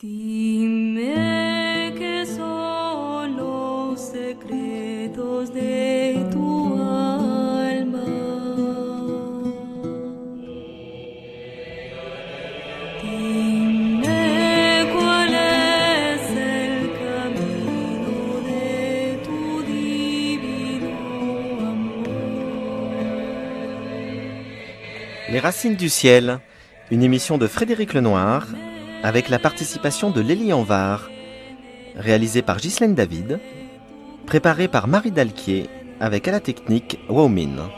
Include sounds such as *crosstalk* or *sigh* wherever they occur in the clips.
Dime que son los secretos de tu alma. Dime cuál es el camino de tu divino amor. Les racines du ciel, une émission de Frédéric Lenoir avec la participation de Lélie Anvar, réalisée par Ghislaine David, préparée par Marie Dalquier, avec à la technique Waumin.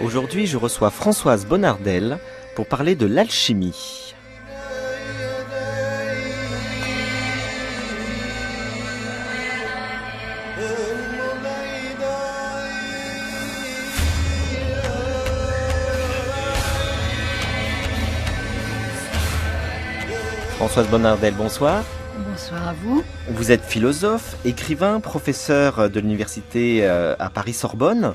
Aujourd'hui, je reçois Françoise Bonardel pour parler de l'alchimie. Bonnardel, bonsoir. Bonsoir à vous. Vous êtes philosophe, écrivain, professeur de l'université euh, à Paris-Sorbonne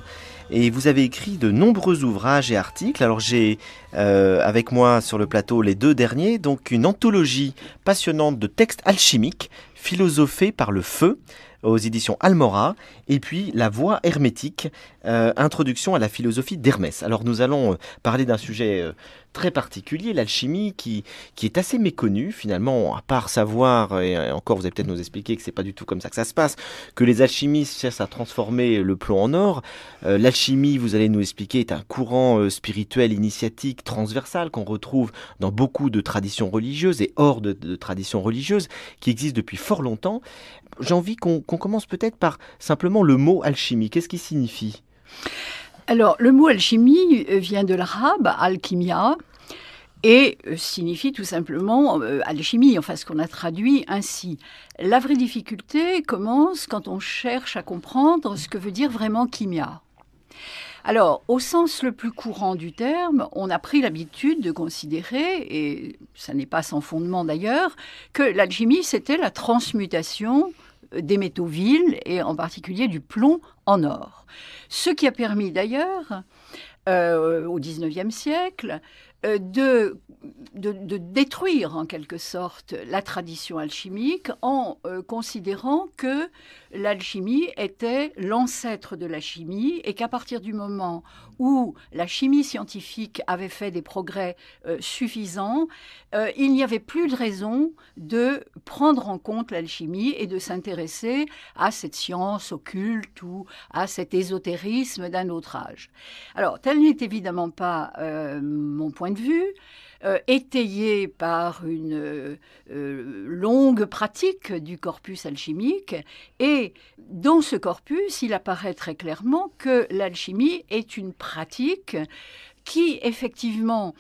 et vous avez écrit de nombreux ouvrages et articles. Alors j'ai euh, avec moi sur le plateau les deux derniers, donc une anthologie passionnante de textes alchimiques philosophés par le feu aux éditions Almora, et puis La voix hermétique, euh, introduction à la philosophie d'Hermès. Alors nous allons euh, parler d'un sujet euh, très particulier, l'alchimie, qui, qui est assez méconnue finalement, à part savoir, et encore vous allez peut-être nous expliquer que c'est pas du tout comme ça que ça se passe, que les alchimistes cherchent à transformer le plomb en or. L'alchimie, vous allez nous expliquer, est un courant spirituel initiatique transversal qu'on retrouve dans beaucoup de traditions religieuses et hors de, de traditions religieuses qui existent depuis fort longtemps. J'ai envie qu'on on commence peut-être par simplement le mot alchimie. Qu'est-ce qui signifie Alors, le mot alchimie euh, vient de l'arabe alchimia, et euh, signifie tout simplement euh, alchimie, enfin ce qu'on a traduit ainsi. La vraie difficulté commence quand on cherche à comprendre ce que veut dire vraiment chimia. Alors, au sens le plus courant du terme, on a pris l'habitude de considérer, et ça n'est pas sans fondement d'ailleurs, que l'alchimie c'était la transmutation des métaux vils et en particulier du plomb en or. Ce qui a permis d'ailleurs euh, au au XIXe siècle euh, de, de, détruire en quelque sorte la tradition alchimique en euh, considérant que l'alchimie était l'ancêtre de la chimie et qu'à partir du moment où la chimie scientifique avait fait des progrès euh, suffisants, euh, il n'y avait plus de raison de prendre en compte l'alchimie et de s'intéresser à cette science occulte ou à cet ésotérisme d'un autre âge. Alors, tel n'est évidemment pas euh, mon point de vue. Euh, étayé par une euh, euh, longue pratique du corpus alchimique. Et dans ce corpus, il apparaît très clairement que l'alchimie est une pratique qui effectivement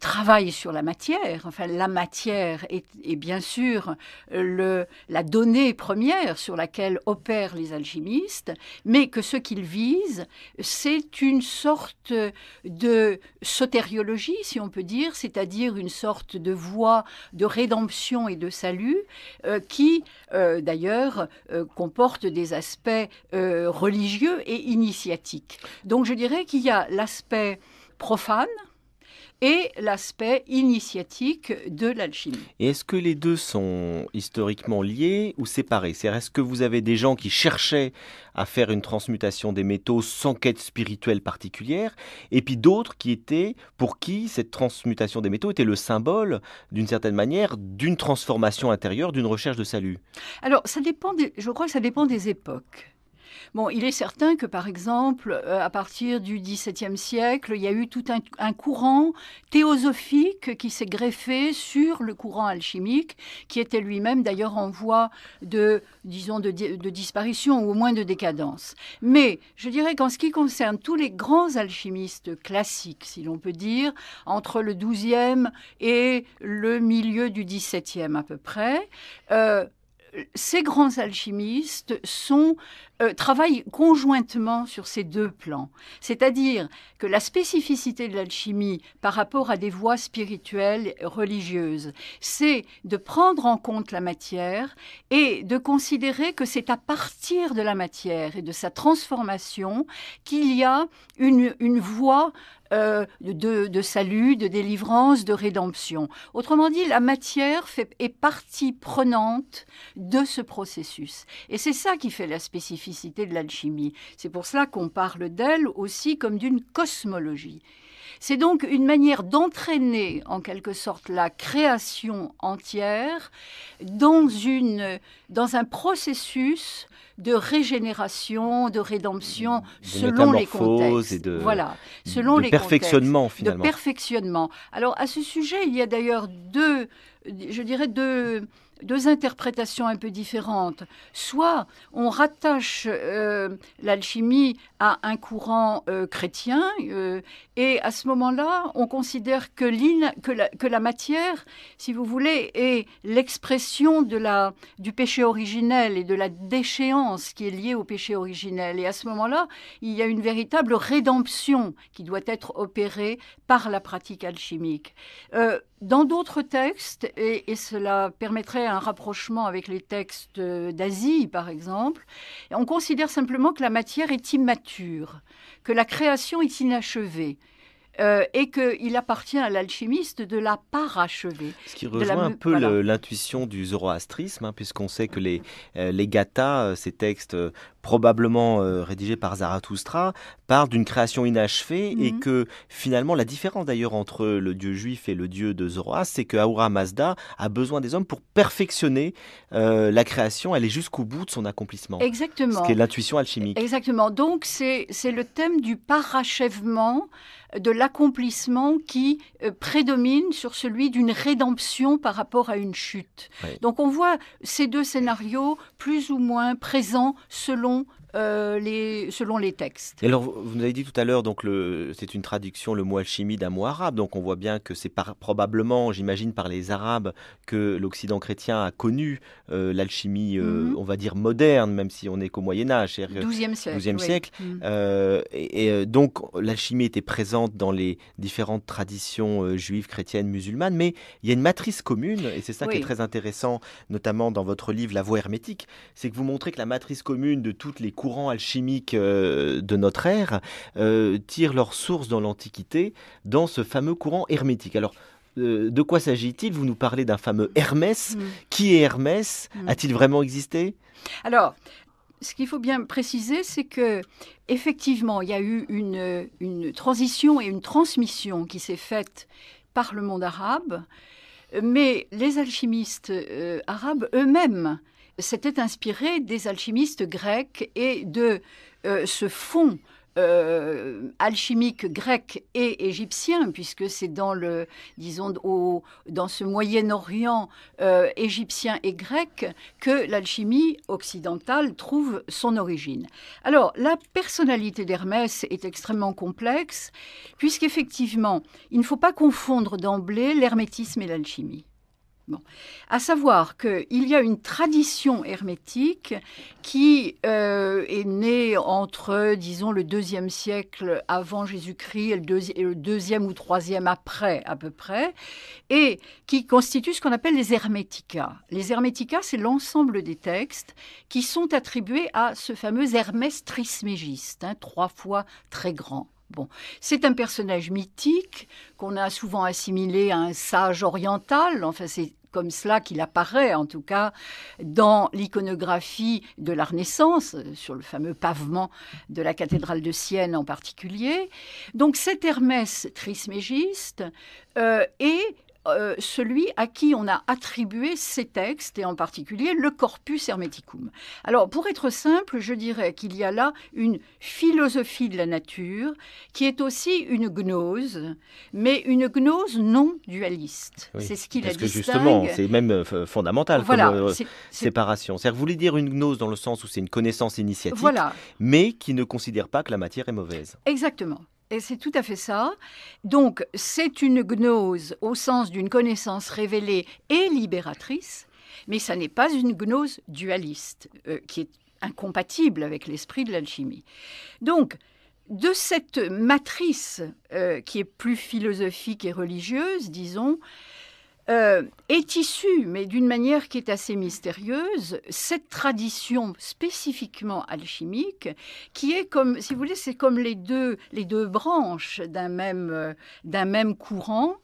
travaille sur la matière. Enfin, la matière est, bien sûr euh, le, la donnée première sur laquelle opèrent les alchimistes, mais que ce qu'ils visent, c'est une sorte de sotériologie, si on peut dire, c'est-à-dire une sorte de voie de rédemption et de salut euh, qui, euh, d'ailleurs, comporte des aspects religieux et initiatiques. Donc, je dirais qu'il y a l'aspect profane, et l'aspect initiatique de l'alchimie. Et est-ce que les deux sont historiquement liés ou séparés cest est-ce que vous avez des gens qui cherchaient à faire une transmutation des métaux sans quête spirituelle particulière, et puis d'autres qui étaient, pour qui cette transmutation des métaux était le symbole, d'une certaine manière, d'une transformation intérieure, d'une recherche de salut Alors, ça dépend je crois que ça dépend des époques. Bon, il est certain que, par exemple, euh, à partir du XVIIe siècle, il y a eu tout un, courant théosophique qui s'est greffé sur le courant alchimique, qui était lui-même d'ailleurs en voie de, disons, de, disparition ou au moins de décadence. Mais je dirais qu'en ce qui concerne tous les grands alchimistes classiques, si l'on peut dire, entre le XIIe et le milieu du XVIIe à peu près, euh, ces grands alchimistes euh, travaillent conjointement sur ces deux plans. C'est-à-dire que la spécificité de l'alchimie par rapport à des voies spirituelles religieuses, c'est de prendre en compte la matière et de considérer que c'est à partir de la matière et de sa transformation qu'il y a une, une voie euh, de, de, salut, de délivrance, de rédemption. Autrement dit, la matière est partie prenante de ce processus. Et c'est ça qui fait la spécificité de l'alchimie. C'est pour cela qu'on parle d'elle aussi comme d'une cosmologie. C'est donc une manière d'entraîner en quelque sorte la création entière dans, une, dans un processus de régénération, de rédemption mmh, selon les contextes. de, voilà, selon les perfectionnement finalement. perfectionnement. Alors à ce sujet, il y a d'ailleurs deux, je dirais deux deux interprétations un peu différentes. Soit on rattache euh, l'alchimie à un courant euh, chrétien, euh, et à ce moment-là, on considère que, que, la, que la matière, si vous voulez, est l'expression du péché originel et de la déchéance qui est liée au péché originel. Et à ce moment-là, il y a une véritable rédemption qui doit être opérée par la pratique alchimique. Dans d'autres textes, et, cela permettrait un rapprochement avec les textes d'Asie, par exemple, on considère simplement que la matière est immature, que la création est inachevée. Euh, et qu'il appartient à l'alchimiste de la parachever. Ce qui rejoint un peu l'intuition du zoroastrisme, hein, puisqu'on sait que les, euh, les gathas, euh, ces textes probablement euh, rédigé par Zarathustra, parle d'une création inachevée et mhm. que finalement la différence d'ailleurs entre le dieu juif et le dieu de Zoroastre, c'est que Ahura Mazda a besoin des hommes pour perfectionner euh, la création, elle est jusqu'au bout de son accomplissement. Exactement. Ce qui est l'intuition alchimique. Exactement. Donc c'est le thème du parachèvement, euh, de l'accomplissement qui prédomine sur celui d'une rédemption par rapport à une chute. Donc on voit ces deux scénarios plus ou moins présents selon long euh, les, selon les textes. alors, vous nous avez dit tout à l'heure, donc c'est une traduction, le mot alchimie, d'un mot arabe. Donc on voit bien que c'est probablement, j'imagine, par les Arabes que l'Occident chrétien a connu euh, l'alchimie, euh, mhm. on va dire, moderne, même si on n'est qu'au Moyen-Âge. 12e siècle. 12e siècle. Mhm. et, donc l'alchimie était présente dans les différentes traditions juives, chrétiennes, musulmanes, mais il y a une matrice commune, et c'est ça qui est très intéressant, notamment dans votre livre La voie hermétique, c'est que vous montrez que la matrice commune de toutes les courants alchimiques euh, de notre ère euh, tirent leur source dans l'Antiquité, dans ce fameux courant hermétique. Alors, euh, de quoi s'agit-il Vous nous parlez d'un fameux Hermès. Hmm. Qui est Hermès hmm. A-t-il vraiment existé Alors, ce qu'il faut bien préciser, c'est que effectivement, il y a eu une, transition et une transmission qui s'est faite par le monde arabe, mais les alchimistes arabes eux-mêmes s'était inspiré des alchimistes grecs et de euh, ce fond euh, alchimique grec et égyptien, puisque c'est dans le, disons, au, dans ce Moyen-Orient euh, égyptien et grec que l'alchimie occidentale trouve son origine. Alors, la personnalité d'Hermès est extrêmement complexe, puisqu'effectivement, il ne faut pas confondre d'emblée l'hermétisme et l'alchimie. À savoir qu'il y a une tradition hermétique qui euh, est née entre, disons, le deuxième siècle avant Jésus-Christ et le, et le deuxième ou troisième après, à peu près, et qui constitue ce qu'on appelle les herméticas. Les herméticas, c'est l'ensemble des textes qui sont attribués à ce fameux Hermès Trismégiste, hein, trois fois très grand. Bon, c'est un personnage mythique qu'on a souvent assimilé à un sage oriental. Enfin, c'est comme cela qu'il apparaît en tout cas dans l'iconographie de la Renaissance, euh, sur le fameux pavement de la cathédrale de Sienne en particulier. Donc cet Hermès trismégiste euh, est euh, celui à qui on a attribué ces textes, et en particulier le corpus hermeticum. Alors, pour être simple, je dirais qu'il y a là une philosophie de la nature qui est aussi une gnose, mais une gnose non dualiste. c'est ce qu'il a Parce que justement, c'est même euh, fondamental comme euh, séparation. C'est-à-dire, vous voulez dire une gnose dans le sens où c'est une connaissance initiatique, mais qui ne considère pas que la matière est mauvaise. Exactement. Et c'est tout à fait ça. Donc, c'est une gnose au sens d'une connaissance révélée et libératrice, mais ça n'est pas une gnose dualiste, euh, qui est incompatible avec l'esprit de l'alchimie. Donc, de cette matrice euh, qui est plus philosophique et religieuse, disons, euh, est issue, mais d'une manière qui est assez mystérieuse, cette tradition spécifiquement alchimique, qui est comme, si vous voulez, c'est comme les deux, les deux branches d'un même, d'un même courant.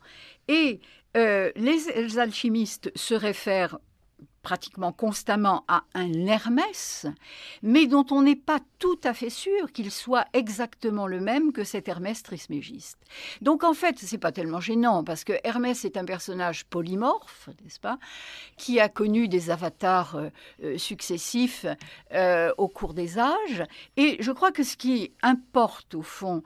Et euh, les alchimistes se réfèrent pratiquement constamment à un Hermès, mais dont on n'est pas tout à fait sûr qu'il soit exactement le même que cet Hermès trismégiste. Donc en fait, c'est pas tellement gênant parce que Hermès est un personnage polymorphe, n'est-ce pas, qui a connu des avatars euh, euh, successifs euh, au cours des âges. Et je crois que ce qui importe au fond,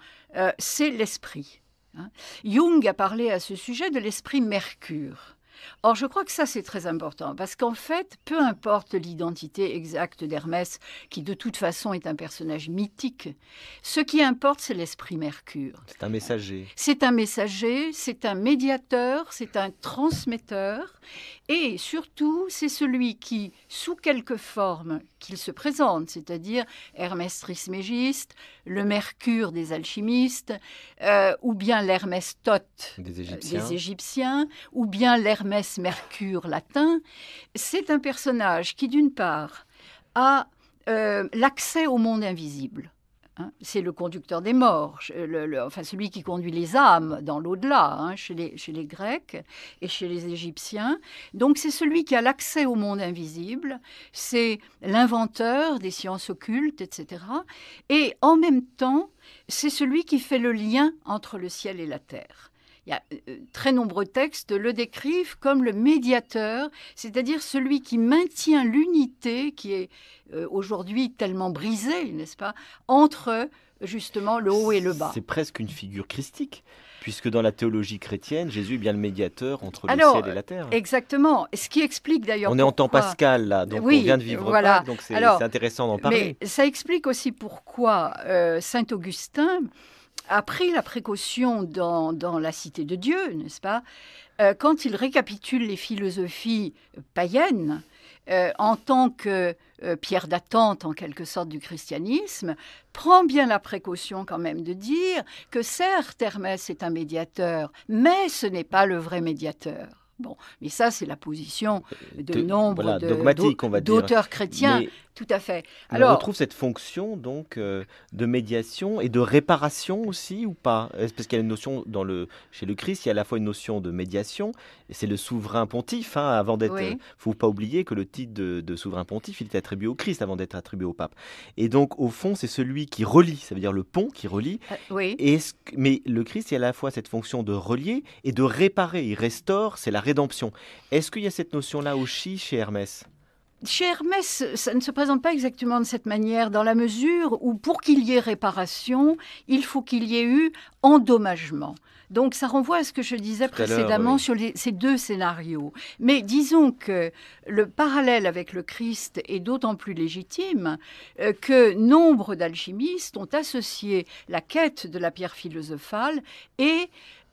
c'est l'esprit. Hein. Jung a parlé à ce sujet de l'esprit Mercure. Or, je crois que ça, c'est très important, parce qu'en fait, peu importe l'identité exacte d'Hermès, qui de toute façon est un personnage mythique, ce qui importe, c'est l'esprit Mercure. C'est un messager. C'est un messager, c'est un médiateur, c'est un transmetteur, et surtout, c'est celui qui, sous quelque forme qu'il se présente, c'est-à-dire Hermès Trismégiste, le Mercure des alchimistes, euh, ou bien l'Hermès Thoth des euh, Égyptiens. des Égyptiens, ou bien l'Hermès Mercure latin, c'est un personnage qui, d'une part, a euh, l'accès au monde invisible. Hein. c'est le conducteur des morts, enfin celui qui conduit les âmes dans l'au-delà, hein, chez les Grecs et chez les Égyptiens. Donc c'est celui qui a l'accès au monde invisible, c'est l'inventeur des sciences occultes, etc. Et en même temps, c'est celui qui fait le lien entre le ciel et la terre. Euh, euh, très nombreux textes le décrivent comme le médiateur, c'est-à-dire celui qui maintient l'unité qui est euh, aujourd'hui tellement brisée, n'est-ce pas, entre justement le haut et le bas. C'est presque une figure christique, puisque dans la théologie chrétienne, Jésus est bien le médiateur entre le ciel et la terre. Exactement. Ce qui explique d'ailleurs. On est en temps pascal là, donc on vient de vivre voilà. donc c'est intéressant d'en parler. Mais ça explique aussi pourquoi saint Augustin a pris la précaution dans, La Cité de Dieu, n'est-ce pas euh, Quand il récapitule les philosophies païennes, euh, en tant que euh, pierre d'attente en quelque sorte du christianisme, prend bien la précaution quand même de dire que certes Hermès est un médiateur, mais ce n'est pas le vrai médiateur. Bon, mais ça, c'est la position de, nombre d'auteurs chrétiens. Tout à fait. Alors, on retrouve cette fonction donc euh, de médiation et de réparation aussi ou pas Parce qu'il y a une notion chez le Christ, il y a à la fois une notion de médiation. C'est le souverain pontife hein, avant d'être. Il euh, faut pas oublier que le titre de, souverain pontife il est attribué au Christ avant d'être attribué au pape. Et donc au fond c'est celui qui relie, ça veut dire le pont qui relie. Euh, oui. mais le Christ il y a à la fois cette fonction de relier et de réparer. Il restaure, c'est la rédemption. Est-ce qu'il y a cette notion là aussi chez Hermès chez Hermès, ça ne se présente pas exactement de cette manière, dans la mesure où pour qu'il y ait réparation, il faut qu'il y ait eu endommagement. Donc ça renvoie à ce que je disais précédemment sur ces deux scénarios. Mais disons que le parallèle avec le Christ est d'autant plus légitime euh, que nombre d'alchimistes ont associé la quête de la pierre philosophale et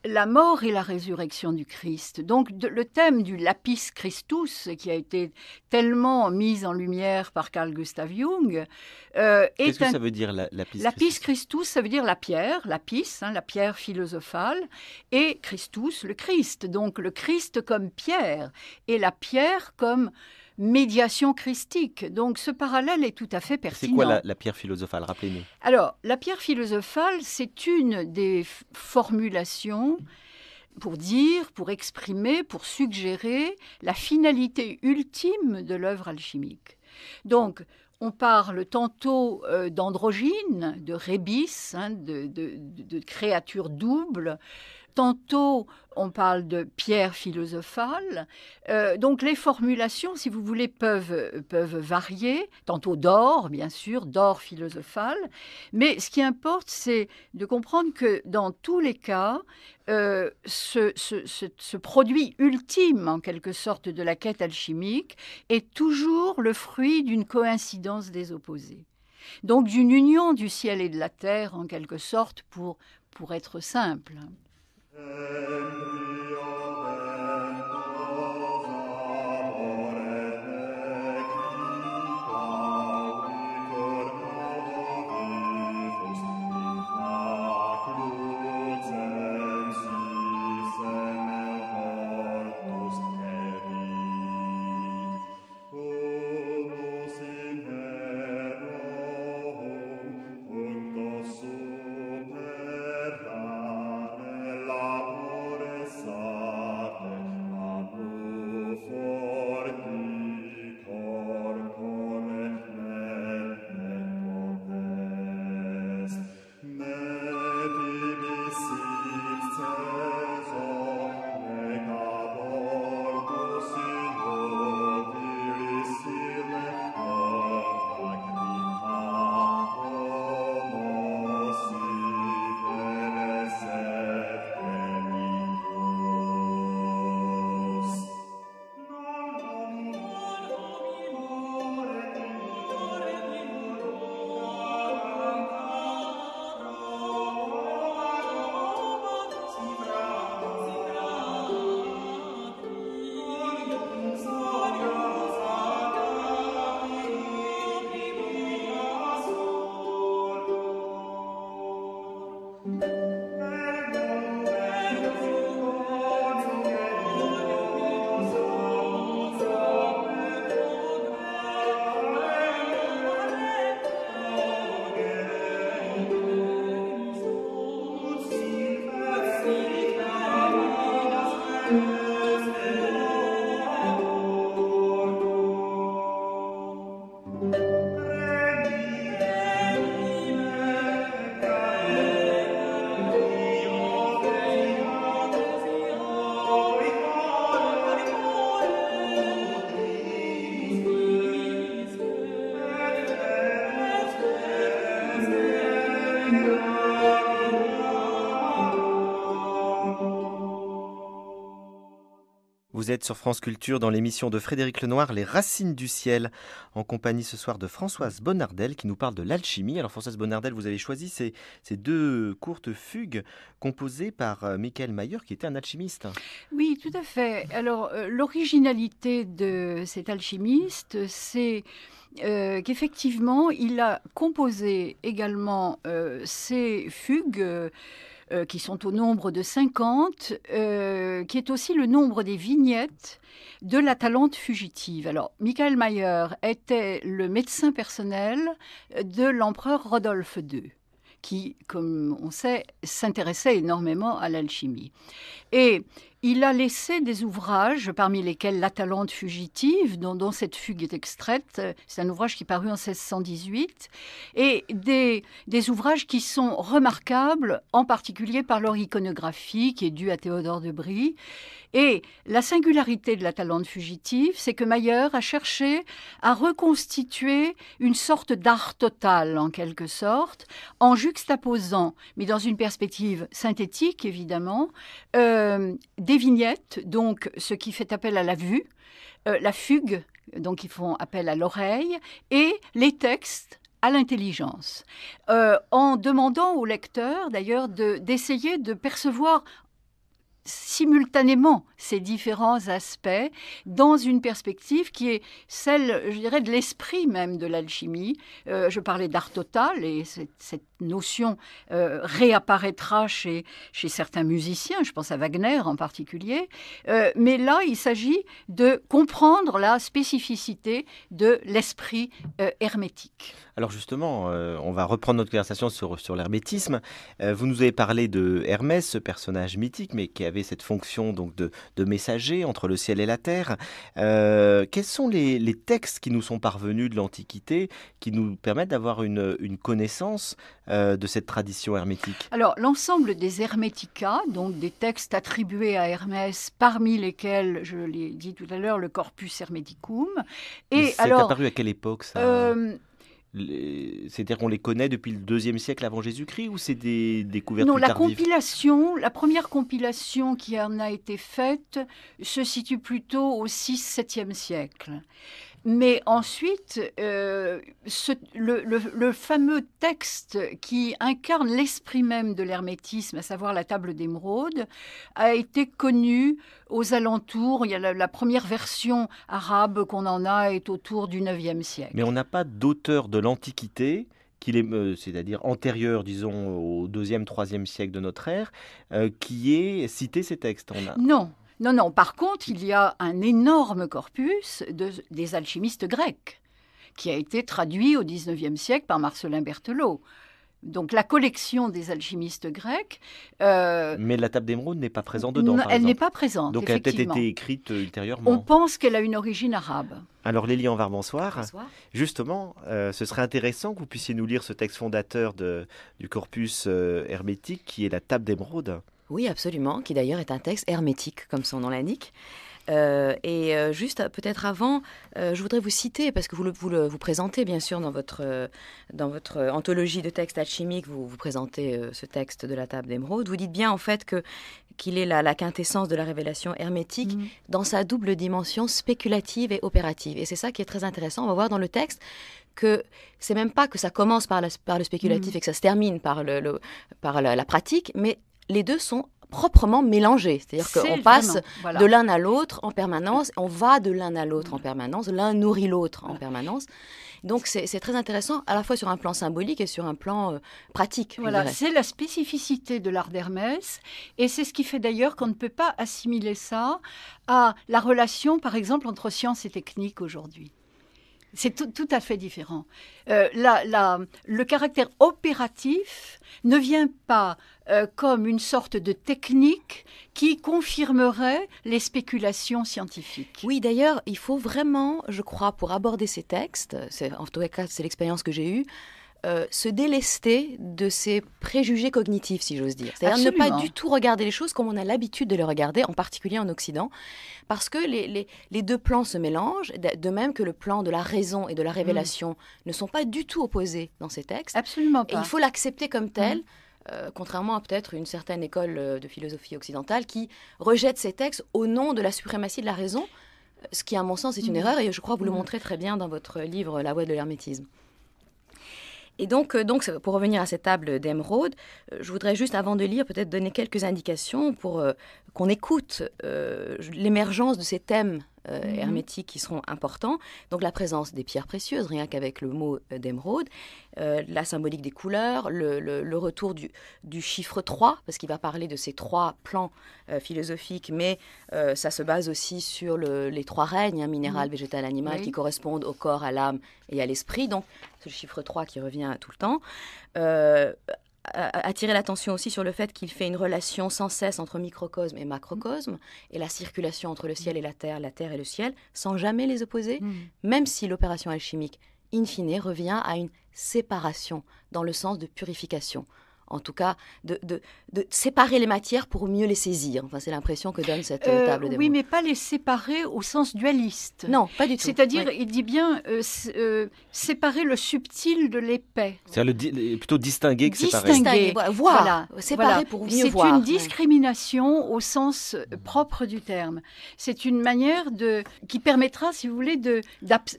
la mort et la résurrection du Christ. Donc le thème du lapis Christus, qui a été tellement mis en lumière par Carl Gustav Jung, euh, qu'est-ce que ça veut dire la, lapis, lapis Christus, ça veut dire la pierre, lapis, hein, la pierre philosophale, et Christus, le Christ. Donc le Christ comme pierre et la pierre comme médiation christique. Donc ce parallèle est tout à fait pertinent. C'est quoi la, pierre philosophale Rappelez-nous. Alors, la pierre philosophale, c'est une des formulations pour dire, pour exprimer, pour suggérer la finalité ultime de l'œuvre alchimique. Donc, on parle tantôt euh, d'androgyne, de rébis, hein, de, de créature double, Tantôt, on parle de pierre philosophale. Euh, donc les formulations, si vous voulez, peuvent, varier, tantôt d'or, bien sûr, d'or philosophale. Mais ce qui importe, c'est de comprendre que dans tous les cas, euh, ce, ce, produit ultime, en quelque sorte, de la quête alchimique est toujours le fruit d'une coïncidence des opposés. Donc d'une union du ciel et de la terre, en quelque sorte, pour, pour être simple. inrio Vous êtes sur France Culture dans l'émission de Frédéric Lenoir, Les Racines du Ciel, en compagnie ce soir de Françoise Bonnardel qui nous parle de l'alchimie. Alors Françoise Bonnardel, vous avez choisi ces, deux courtes fugues composées par euh, Michael Mayer qui était un alchimiste. Oui, tout à fait. Alors euh, l'originalité de cet alchimiste, c'est... Euh, qu'effectivement, il a composé également ces fugues euh, qui sont au nombre de 50, euh, qui est aussi le nombre des vignettes de la Talente fugitive. Alors, Michael Mayer était le médecin personnel de l'empereur Rodolphe II qui, comme on sait, s'intéressait énormément à l'alchimie. Et il a laissé des ouvrages, parmi lesquels L'Atalante fugitive, dont, cette fugue est extraite. C'est un ouvrage qui parut en 1618. Et des, des ouvrages qui sont remarquables, en particulier par leur iconographie, qui est due à Théodore de Brie. Et la singularité de l'Atalante fugitive, c'est que Mayer a cherché à reconstituer une sorte d'art total, en quelque sorte, en juxtaposant, mais dans une perspective synthétique évidemment, euh, des vignettes, donc ce qui fait appel à la vue, euh, la fugue, donc ils font appel à l'oreille, et les textes à l'intelligence, euh, en demandant au lecteur d'ailleurs d'essayer de percevoir simultanément ces différents aspects dans une perspective qui est celle, je dirais, de l'esprit même de l'alchimie. Euh, je parlais d'art total et cette notion euh, réapparaîtra chez, chez certains musiciens, je pense à Wagner en particulier, euh, mais là il s'agit de comprendre la spécificité de l'esprit euh, hermétique. Alors justement, on va reprendre notre conversation sur, l'hermétisme. vous nous avez parlé de Hermès, ce personnage mythique, mais qui avait cette fonction donc de, messager entre le ciel et la terre. quels sont les, textes qui nous sont parvenus de l'Antiquité qui nous permettent d'avoir une, une connaissance euh, de cette tradition hermétique Alors, l'ensemble des Hermetica, donc des textes attribués à Hermès, parmi lesquels, je l'ai dit tout à l'heure, le Corpus Hermeticum. Et c'est apparu à quelle époque ça euh, C'est-à-dire qu'on les connaît depuis le deuxième siècle avant Jésus-Christ ou c'est des découvertes Non, la compilation, la première compilation qui en a été faite se situe plutôt au 6-7e siècle. Mais ensuite, euh, le, fameux texte qui incarne l'esprit même de l'hermétisme, à savoir la table d'émeraude, a été connu aux alentours. Il y a la, première version arabe qu'on en a est autour du 9 siècle. Mais on n'a pas d'auteur de l'Antiquité euh, c'est-à-dire antérieur, disons, au deuxième, troisième siècle de notre ère, euh, qui ait cité ces textes. On Non, non, non, par contre, il y a un énorme corpus des alchimistes grecs qui a été traduit au XIXe siècle par Marcelin Berthelot. Donc la collection des alchimistes grecs. Euh, Mais la table d'émeraude n'est pas présente dedans. Par elle n'est pas présente. Donc elle a peut-être été écrite euh, ultérieurement. On pense qu'elle a une origine arabe. Alors Lélie en bonsoir. Justement, euh, ce serait intéressant que vous puissiez nous lire ce texte fondateur du corpus hermétique qui est la table d'émeraude. Oui, absolument, qui d'ailleurs est un texte hermétique, comme son nom l'indique. Euh, et euh, juste euh, peut-être avant, je voudrais vous citer, parce que vous le, vous présentez bien sûr dans votre, dans votre anthologie de textes alchimiques, vous, vous présentez ce texte de la table d'émeraude. Vous dites bien en fait que qu'il est la, quintessence de la révélation hermétique mm. dans sa double dimension spéculative et opérative. Et c'est ça qui est très intéressant. On va voir dans le texte que c'est même pas que ça commence par, le spéculatif mm. et que ça se termine par, la, la, pratique, mais les deux sont proprement mélangés. C'est-à-dire qu'on passe de l'un à l'autre en permanence, on va de l'un à l'autre en permanence, l'un nourrit l'autre en permanence. Donc c'est très intéressant à la fois sur un plan symbolique et sur un plan euh, pratique. Voilà, c'est la spécificité de l'art d'Hermès et c'est ce qui fait d'ailleurs qu'on ne peut pas assimiler ça à la relation par exemple entre science et technique aujourd'hui. C'est tout, à fait différent. Euh, le caractère opératif ne vient pas euh, comme une sorte de technique qui confirmerait les spéculations scientifiques. Oui, d'ailleurs, il faut vraiment, je crois, pour aborder ces textes, en tout cas c'est l'expérience que j'ai eue, euh, se délester de ses préjugés cognitifs, si j'ose dire. C'est-à-dire ne pas du tout regarder les choses comme on a l'habitude de les regarder, en particulier en Occident, parce que les, deux plans se mélangent, de même que le plan de la raison et de la révélation ne sont pas du tout opposés dans ces textes. Absolument pas. Et il faut l'accepter comme tel. Mm. Euh, contrairement à peut-être une certaine école euh, de philosophie occidentale qui rejette ces textes au nom de la suprématie de la raison, ce qui, à mon sens, est une mm. erreur, et je crois que vous le mm. montrez très bien dans votre livre La voie de l'hermétisme. Et donc, euh, donc, pour revenir à cette table d'émeraude, euh, je voudrais juste, avant de lire, peut-être donner quelques indications pour euh, qu'on écoute l'émergence de ces thèmes euh, mhm. hermétiques qui seront importants. Donc la présence des pierres précieuses, rien qu'avec le mot euh, d'émeraude, euh, la symbolique des couleurs, le, retour du, chiffre 3, parce qu'il va parler de ces trois plans philosophiques, mais ça se base aussi sur les trois règnes, hein, minéral, mhm. végétal, animal, qui correspondent au corps, à l'âme et à l'esprit. Donc ce chiffre 3 qui revient tout le temps attirer l'attention aussi sur le fait qu'il fait une relation sans cesse entre microcosme et macrocosme, mm. et la circulation entre le ciel et la terre, la terre et le ciel, sans jamais les opposer, mm. même si l'opération alchimique, in fine, revient à une séparation dans le sens de purification, en tout cas, de, de, séparer les matières pour mieux les saisir. Enfin, c'est l'impression que donne cette euh, euh, table Oui, mais pas les séparer au sens dualiste. Non, pas du tout. C'est-à-dire, il dit bien euh, séparer le subtil de l'épais. C'est-à-dire plutôt distinguer que distinguer, séparer. Distinguer, voir, séparer pour mieux voir. C'est une discrimination au sens propre du terme. C'est une manière de, qui permettra, si vous voulez, de,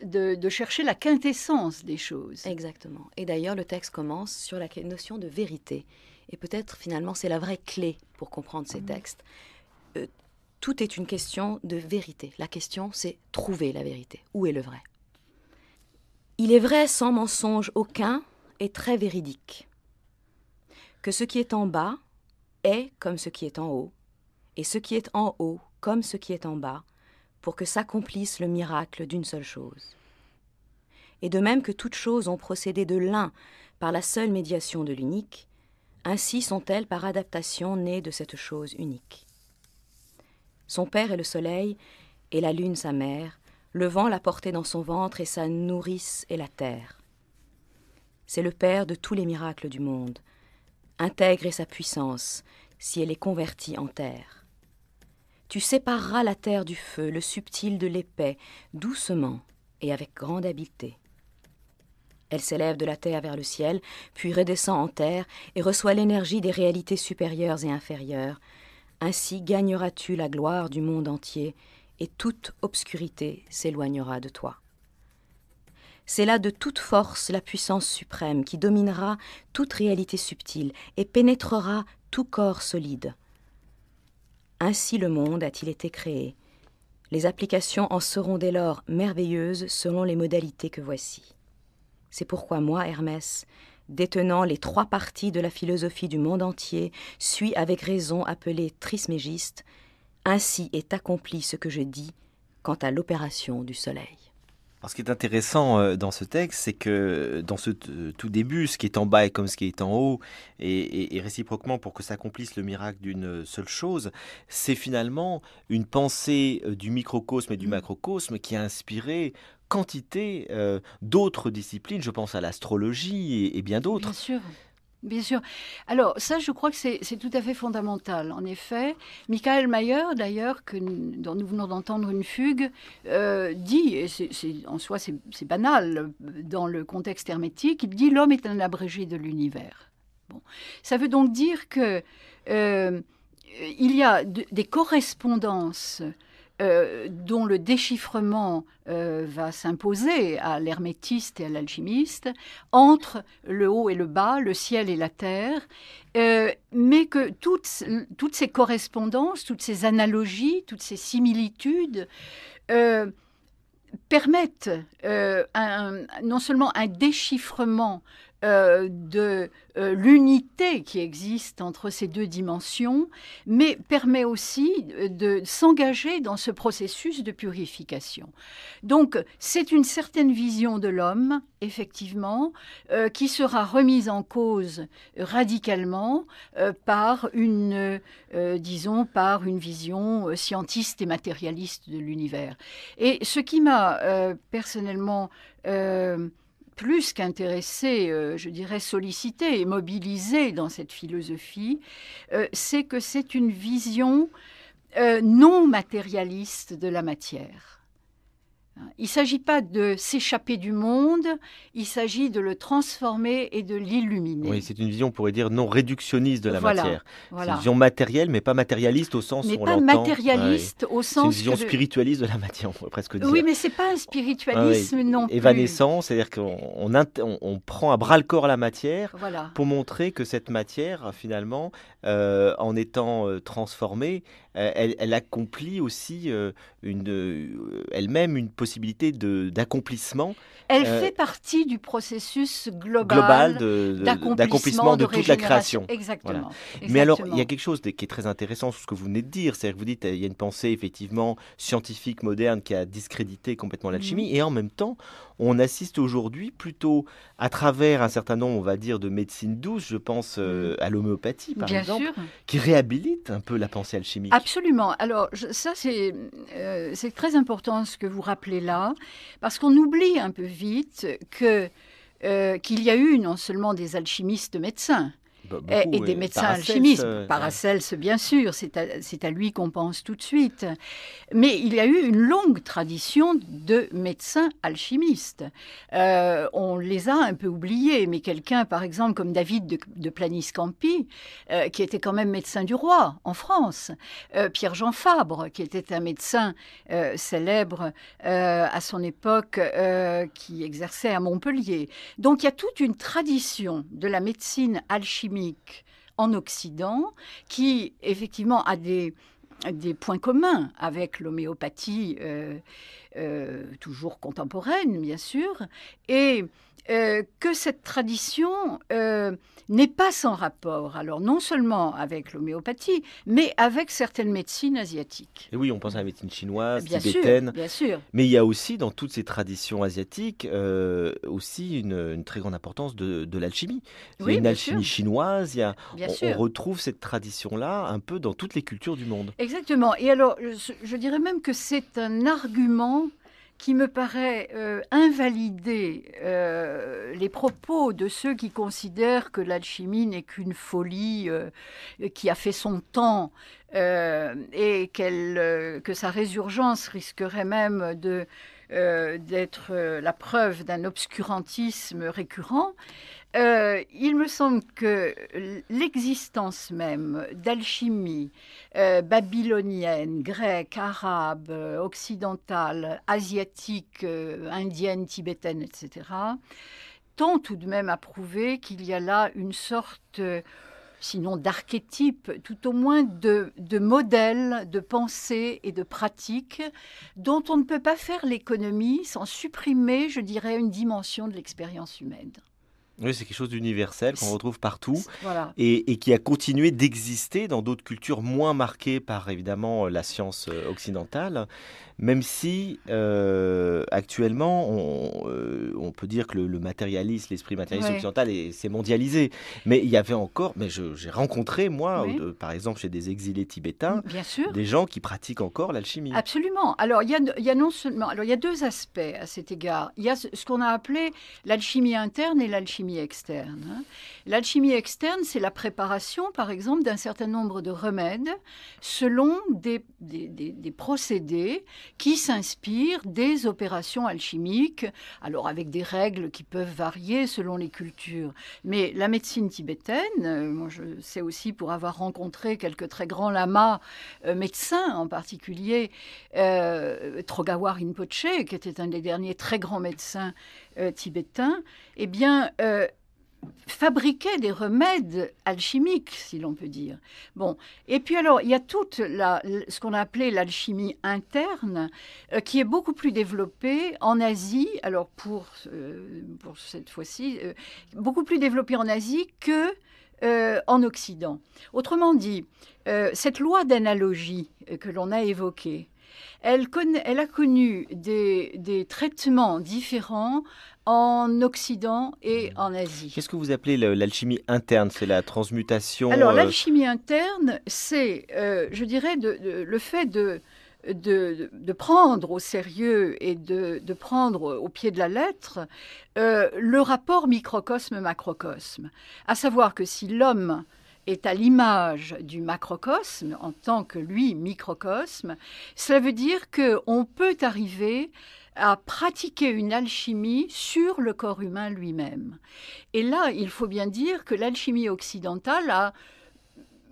de chercher la quintessence des choses. Exactement. Et d'ailleurs, le texte commence sur la notion de vérité. Et peut-être finalement c'est la vraie clé pour comprendre ces mmh. textes. Euh, tout est une question de vérité. La question c'est trouver la vérité. Où est le vrai Il est vrai sans mensonge aucun et très véridique. Que ce qui est en bas est comme ce qui est en haut, et ce qui est en haut comme ce qui est en bas, pour que s'accomplisse le miracle d'une seule chose. Et de même que toutes choses ont procédé de l'un par la seule médiation de l'unique, ainsi sont-elles par adaptation nées de cette chose unique. Son père est le soleil, et la lune sa mère, le vent l'a portée dans son ventre, et sa nourrice est la terre. C'est le père de tous les miracles du monde. Intègre sa puissance, si elle est convertie en terre. Tu sépareras la terre du feu, le subtil de l'épais, doucement et avec grande habileté. Elle s'élève de la terre vers le ciel, puis redescend en terre et reçoit l'énergie des réalités supérieures et inférieures. Ainsi gagneras-tu la gloire du monde entier, et toute obscurité s'éloignera de toi. C'est là de toute force la puissance suprême qui dominera toute réalité subtile et pénétrera tout corps solide. Ainsi le monde a-t-il été créé. Les applications en seront dès lors merveilleuses selon les modalités que voici. C'est pourquoi moi, Hermès, détenant les trois parties de la philosophie du monde entier, suis avec raison appelé trismégiste. Ainsi est accompli ce que je dis quant à l'opération du soleil. ce qui est intéressant euh, dans ce texte, c'est que euh, dans ce euh, tout début, ce qui est en bas est comme ce qui est en haut, et réciproquement, pour que s'accomplisse le miracle d'une seule chose, c'est finalement une pensée du microcosme et du mm. macrocosme qui a inspiré quantité euh, d'autres disciplines. Je pense à l'astrologie et, bien d'autres. Bien sûr. Bien sûr. Alors ça, je crois que c'est tout à fait fondamental. En effet, Michael Mayer, d'ailleurs, dont nous venons d'entendre une fugue, euh, dit, et en soi c'est banal dans le contexte hermétique, il dit l'homme est un abrégé de l'univers. Ça veut donc dire que euh, il y a des correspondances euh, dont le déchiffrement euh, va s'imposer à l'hermétiste et à l'alchimiste, entre le haut et le bas, le ciel et la terre, euh, mais que toutes, toutes, ces correspondances, toutes ces analogies, toutes ces similitudes permettent non seulement un déchiffrement euh, de euh, l'unité qui existe entre ces deux dimensions, mais permet aussi euh, de s'engager dans ce processus de purification. Donc c'est une certaine vision de l'homme, effectivement, qui sera remise en cause radicalement par une, disons, par une vision scientiste et matérialiste de l'univers. Et ce qui m'a personnellement plus qu'intéressé, euh, je dirais sollicité et mobilisé dans cette philosophie, euh, c'est que c'est une vision euh, non matérialiste de la matière. Il ne s'agit pas de s'échapper du monde, il s'agit de le transformer et de l'illuminer. Oui, c'est une vision, on pourrait dire, non réductionniste de la matière. une vision matérielle, mais pas matérialiste au sens où on l'entend. Mais pas matérialiste au sens... C'est une vision spiritualiste de la matière, on pourrait presque dire. Oui, mais ce n'est pas un spiritualisme non Évanescent, c'est-à-dire qu'on prend à bras-le-corps la matière pour montrer que cette matière, finalement, euh, en étant euh, transformée, euh, elle, accomplit aussi euh, euh, elle-même une possibilité d'accomplissement. Elle fait partie du processus global, d'accomplissement de, toute la création. Mais alors, il y a quelque chose qui est très intéressant sur ce que vous venez de dire. C'est-à-dire que vous dites, il y a une pensée effectivement scientifique moderne qui a discrédité complètement l'alchimie, mm. et en même temps, on assiste aujourd'hui plutôt à travers un certain nombre, on va dire, de médecines douces, je pense euh, mhm. à l'homéopathie par exemple, qui réhabilite un peu la pensée alchimique. Absolument. Alors ça, euh, c'est très important ce que vous rappelez là, parce qu'on oublie un peu vite que euh, qu'il y a eu non seulement des alchimistes médecins, bah, et, des médecins alchimistes. Euh, Paracelse bien sûr, c'est à, lui qu'on pense tout de suite. Mais il y a eu une longue tradition de médecins alchimistes. Euh, on les a un peu oubliés, mais quelqu'un, par exemple, comme David de, Planis-Campi, euh, qui était quand même médecin du roi en France, Pierre-Jean Fabre, qui était un médecin célèbre à son époque, qui exerçait à Montpellier. Donc il y a toute une tradition de la médecine alchimiste en Occident qui, effectivement, a des, points communs avec l'homéopathie euh, euh, toujours contemporaine, bien sûr, et euh, que cette tradition euh, n'est pas sans rapport, alors non seulement avec l'homéopathie, mais avec certaines médecines asiatiques. Et oui, on pense à la médecine chinoise, bien tibétaine. Sûr, bien sûr. Mais il y a aussi dans toutes ces traditions asiatiques aussi une, très grande importance de, l'alchimie. Il y a une alchimie chinoise, on, retrouve cette tradition-là un peu dans toutes les cultures du monde. Exactement. Et alors, je dirais même que c'est un argument qui me paraît euh, invalider euh, les propos de ceux qui considèrent que l'alchimie n'est qu'une folie euh, qui a fait son temps et que sa résurgence risquerait même d'être la preuve d'un obscurantisme récurrent. Euh, il me semble que l'existence même d'alchimie euh, babylonienne, grecque, arabe, euh, occidentale, asiatique, indienne, tibétaine, etc., tend tout de même à prouver qu'il y a là une sorte sinon d'archétype, tout au moins de, de modèles de pensée et de pratiques dont on ne peut pas faire l'économie sans supprimer, je dirais, une dimension de l'expérience humaine. Oui, c'est quelque chose d'universel qu'on retrouve partout et, qui a continué d'exister dans d'autres cultures moins marquées par évidemment euh, la science euh, occidentale, même si euh, actuellement on, peut dire que le, matérialisme, l'esprit matérialiste occidental occidental s'est mondialisé. Mais il y avait encore, mais j'ai rencontré moi, par exemple chez des exilés tibétains, mm, Bien sûr. des gens qui pratiquent encore l'alchimie. Absolument. Alors il y, a, non seulement, alors il y a deux aspects à cet égard. Il y a ce qu'on a appelé l'alchimie interne et l'alchimie externe. Hein. L'alchimie externe, c'est la préparation, par exemple, d'un certain nombre de remèdes selon des, procédés qui s'inspirent des opérations alchimiques, alors avec des règles qui peuvent varier selon les cultures. Mais la médecine tibétaine, euh, moi je sais aussi pour avoir rencontré quelques très grands lamas, euh, médecins en particulier euh, Trogawar Inpoche, qui était un des derniers très grands médecins euh, tibétain, eh bien, euh, fabriquaient des remèdes alchimiques, si l'on peut dire. Bon, et puis alors, il y a toute ce qu'on a appelé l'alchimie interne, euh, qui est beaucoup plus développée en Asie, alors pour, euh, pour cette fois-ci, beaucoup plus développée en Asie que en Occident. Autrement dit, cette loi d'analogie que l'on a évoquée, elle, a connu des, traitements différents en Occident et mmh. en Asie. Qu'est-ce que vous appelez l'alchimie interne C'est la transmutation Alors euh, l'alchimie interne, c'est, euh, je dirais, le fait de, prendre au sérieux et de, prendre au pied de la lettre euh, le rapport microcosme-macrocosme. À savoir que si l'homme est à l'image du macrocosme en tant que lui microcosme, cela veut dire qu'on peut arriver à pratiquer une alchimie sur le corps humain lui-même. Et là, il faut bien dire que l'alchimie occidentale a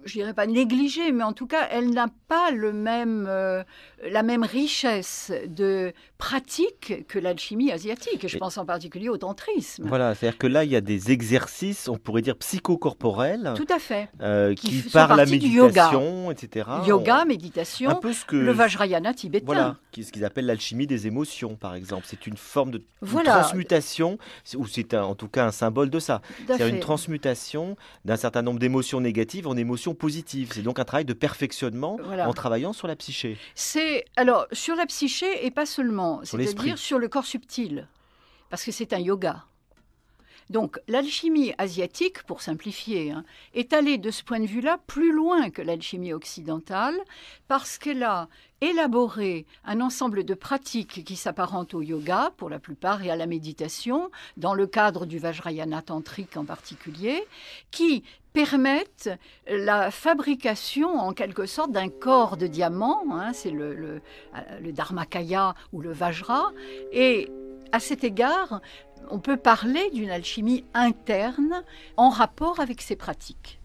je dirais pas négligé, mais en tout cas, elle n'a pas le même, euh, la même richesse de pratique que l'alchimie asiatique. Je pense en particulier au tantrisme. Voilà, c'est-à-dire que là, il y a des exercices, on pourrait dire psychocorporels. Tout à fait. Euh, qui, parlent par la méditation, etc. Yoga, méditation, le Vajrayana tibétain. Voilà, ce qu'ils appellent l'alchimie des émotions, par exemple. C'est une forme de transmutation, ou c'est en tout cas un symbole de ça. C'est une transmutation d'un certain nombre d'émotions négatives en émotions positives. C'est donc un travail de perfectionnement en travaillant sur la psyché. C'est alors sur la psyché et pas seulement c'est-à-dire sur le corps subtil, parce que c'est un yoga. Donc l'alchimie asiatique, pour simplifier, hein, est allée de ce point de vue-là plus loin que l'alchimie occidentale, parce qu'elle a élaboré un ensemble de pratiques qui s'apparentent au yoga pour la plupart et à la méditation, dans le cadre du Vajrayana tantrique en particulier, qui permettent la fabrication en quelque sorte d'un corps de diamant, hein, c'est le, le, euh, le Dharmakaya ou le Vajra, et à cet égard, on peut parler d'une alchimie interne en rapport avec ces pratiques.